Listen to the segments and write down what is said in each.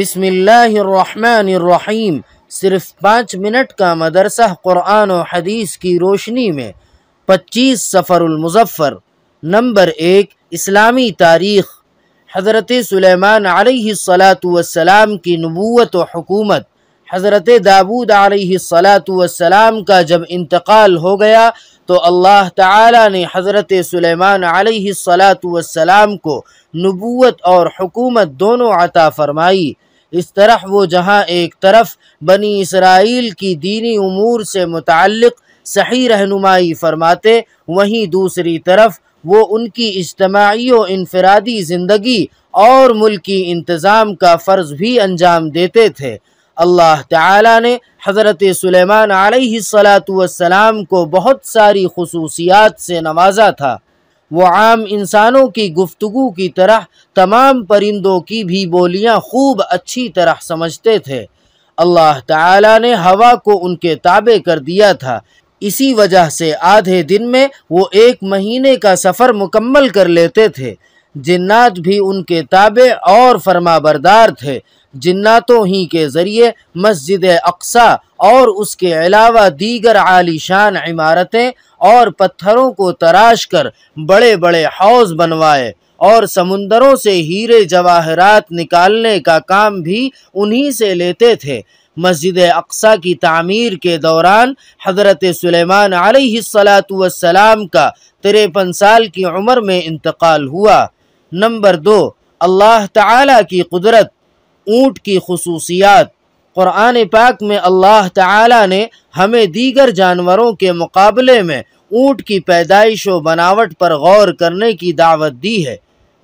बिसमीम सिर्फ पाँच मिनट का मदरसा क़ुरान और हदीस की रोशनी में पच्चीस सफ़रमज़फ़र नंबर एक इस्लामी तारीख़ हज़रत सलेमान सलाम की नबूत वकूमत हुकूमत हज़रत दाऊद सलाम का जब इंतकाल हो गया तो अल्लाह ताला ने हज़रत सुलेमान सलाम को नबूत और हुकूमत दोनों अता फ़रमाई इस तरह वो जहाँ एक तरफ बनी इसराइल की दीनी उमूर से मुतक सही रहनुमाई फरमाते वहीं दूसरी तरफ वो उनकी इज्तमाही व इनफरादी ज़िंदगी और मुल्की इंतज़ाम का फ़र्ज़ भी अंजाम देते थे अल्लाह ताला ने हज़रत सुलेमान सलाम को बहुत सारी खसूसियात से नवाजा था वो आम इंसानों की गुफ्तु की तरह तमाम परिंदों की भी बोलियाँ खूब अच्छी तरह समझते थे अल्लाह ताला ने हवा को उनके ताबे कर दिया था इसी वजह से आधे दिन में वो एक महीने का सफ़र मुकम्मल कर लेते थे जिन्नात भी उनके ताबे और फरमाबरदार थे जन्नातों ही के ज़रिए मस्जिद अक्सा और उसके अलावा दीगर आलीशान इमारतें और पत्थरों को तराश कर बड़े बड़े हौज बनवाए और समुंदरों से हीरे जवाहरात निकालने का काम भी उन्हीं से लेते थे मस्जिद अक्सा की तामीर के दौरान हज़रत सुलेमान सलाम का तिरपन साल की उम्र में इंतकाल हुआ नंबर दो अल्लाह ताला की कुदरत ऊँट की खसूसियात क़ुरान पाक में अल्लाह ताला ने हमें दीगर जानवरों के मुकाबले में ऊँट की पैदाइश व बनावट पर गौर करने की दावत दी है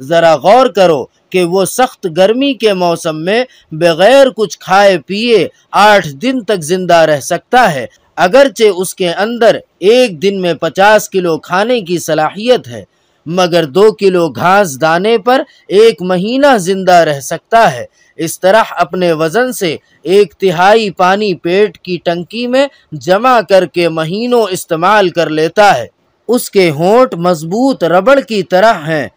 ज़रा गौर करो कि वो सख्त गर्मी के मौसम में बग़ैर कुछ खाए पिए आठ दिन तक ज़िंदा रह सकता है अगरचे उसके अंदर एक दिन में पचास किलो खाने की सलाहियत है मगर दो किलो घास दाने पर एक महीना ज़िंदा रह सकता है इस तरह अपने वज़न से एक तिहाई पानी पेट की टंकी में जमा करके महीनों इस्तेमाल कर लेता है उसके होंठ मजबूत रबड़ की तरह हैं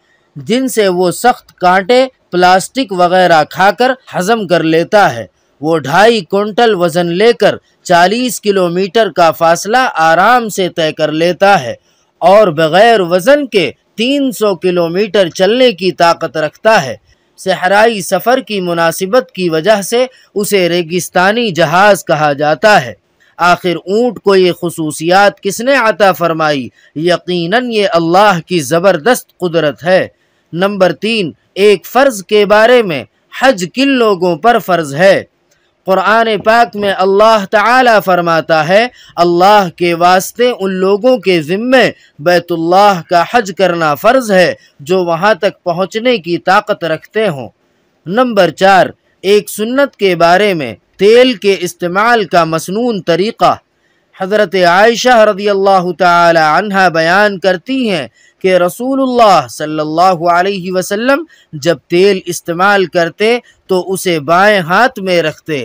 जिनसे वो सख्त कांटे प्लास्टिक वगैरह खाकर हजम कर लेता है वो ढाई कुंटल वज़न लेकर 40 किलोमीटर का फासला आराम से तय कर लेता है और बग़ैर वज़न के 300 किलोमीटर चलने की ताकत रखता है सहराई सफ़र की मुनासिबत की वजह से उसे रेगिस्तानी जहाज़ कहा जाता है आखिर ऊँट को ये खसूसियात किसने अता फरमाई यकीनन ये अल्लाह की ज़बरदस्त कुदरत है नंबर तीन एक फ़र्ज़ के बारे में हज किन लोगों पर फ़र्ज़ है क़ुरान पाक में अल्लाह ताला फरमाता है अल्लाह के वास्ते उन लोगों के ज़िम्मे बैतुल्लाह का हज करना फ़र्ज़ है जो वहाँ तक पहुँचने की ताकत रखते हों नंबर चार एक सुन्नत के बारे में तेल के इस्तेमाल का मसनून तरीक़ा हज़रत आयशा रदी अल्लाह तह बयान करती हैं कि रसूल सल्लल्लाहु अलैहि वसल्लम जब तेल इस्तेमाल करते तो उसे बाएं हाथ में रखते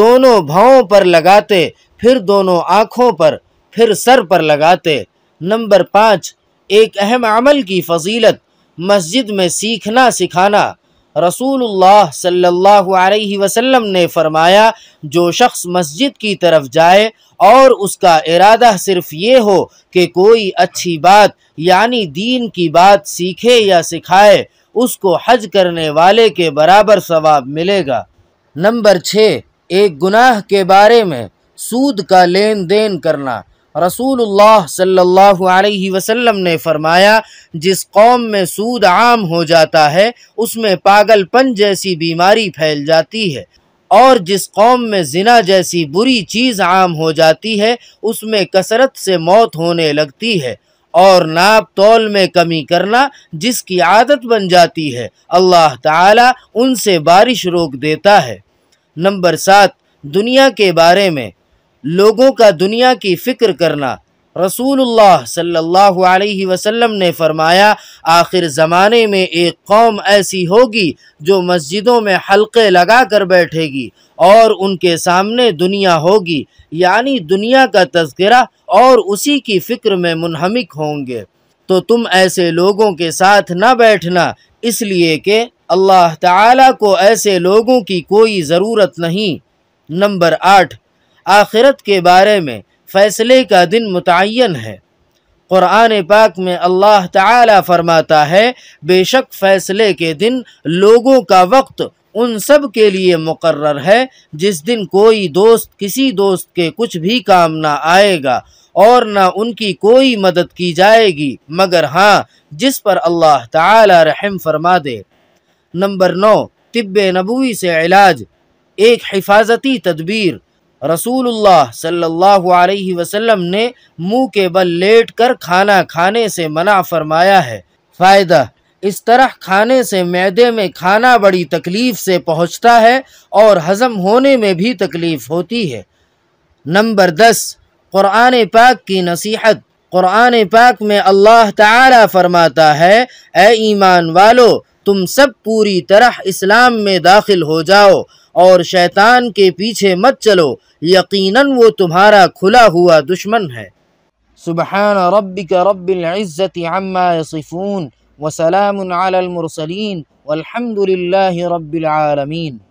दोनों भावों पर लगाते फिर दोनों आँखों पर फिर सर पर लगाते नंबर पाँच एक अहम अमल की फजीलत मस्जिद में सीखना सिखाना रसूल सल्लल्लाहु अलैहि वसल्लम ने फरमाया जो शख्स मस्जिद की तरफ जाए और उसका इरादा सिर्फ ये हो कि कोई अच्छी बात यानी दीन की बात सीखे या सिखाए उसको हज करने वाले के बराबर सवाब मिलेगा नंबर छः एक गुनाह के बारे में सूद का लेन देन करना रसूल सल्लल्लाहु अलैहि वसल्लम ने फरमाया जिस कौम में सूद आम हो जाता है उसमें पागलपन जैसी बीमारी फैल जाती है और जिस कौम में जिना जैसी बुरी चीज़ आम हो जाती है उसमें कसरत से मौत होने लगती है और नाप तोल में कमी करना जिसकी आदत बन जाती है अल्लाह ताला उनसे बारिश रोक देता है नंबर सात दुनिया के बारे में लोगों का दुनिया की फ़िक्र करना रसूलुल्लाह सल्लल्लाहु अलैहि वसल्लम ने फरमाया आखिर ज़माने में एक कौम ऐसी होगी जो मस्जिदों में हल्के लगा कर बैठेगी और उनके सामने दुनिया होगी यानी दुनिया का तस्करा और उसी की फ़िक्र में मुनहमिक होंगे तो तुम ऐसे लोगों के साथ न बैठना इसलिए कि अल्लाह ताला को ऐसे लोगों की कोई ज़रूरत नहीं नंबर आठ आखिरत के बारे में फ़ैसले का दिन मुतन है क़ुरान पाक में अल्लाह ताला फरमाता है बेशक फ़ैसले के दिन लोगों का वक्त उन सब के लिए मुकर है जिस दिन कोई दोस्त किसी दोस्त के कुछ भी काम ना आएगा और ना उनकी कोई मदद की जाएगी मगर हाँ जिस पर अल्लाह ताला रहम फरमा दे नंबर नौ तिब नबूवी से इलाज एक हिफाजती तदबीर रसूलुल्लाह सल्लल्लाहु अलैहि वसल्लम ने मुंह के बल लेट कर खाना खाने से मना फरमाया है फ़ायदा इस तरह खाने से मैदे में खाना बड़ी तकलीफ़ से पहुंचता है और हज़म होने में भी तकलीफ़ होती है नंबर दस क़ुरान पाक की नसीहत क़ुरान पाक में अल्लाह ताला फरमाता है ए ईमान वालो तुम सब पूरी तरह इस्लाम में दाखिल हो जाओ और शैतान के पीछे मत चलो यकीनन वो तुम्हारा खुला हुआ दुश्मन है सुबह रबिक रब्ज़त अम्मा यसफ़ून वसलाम आलमरसलिन रबालमीन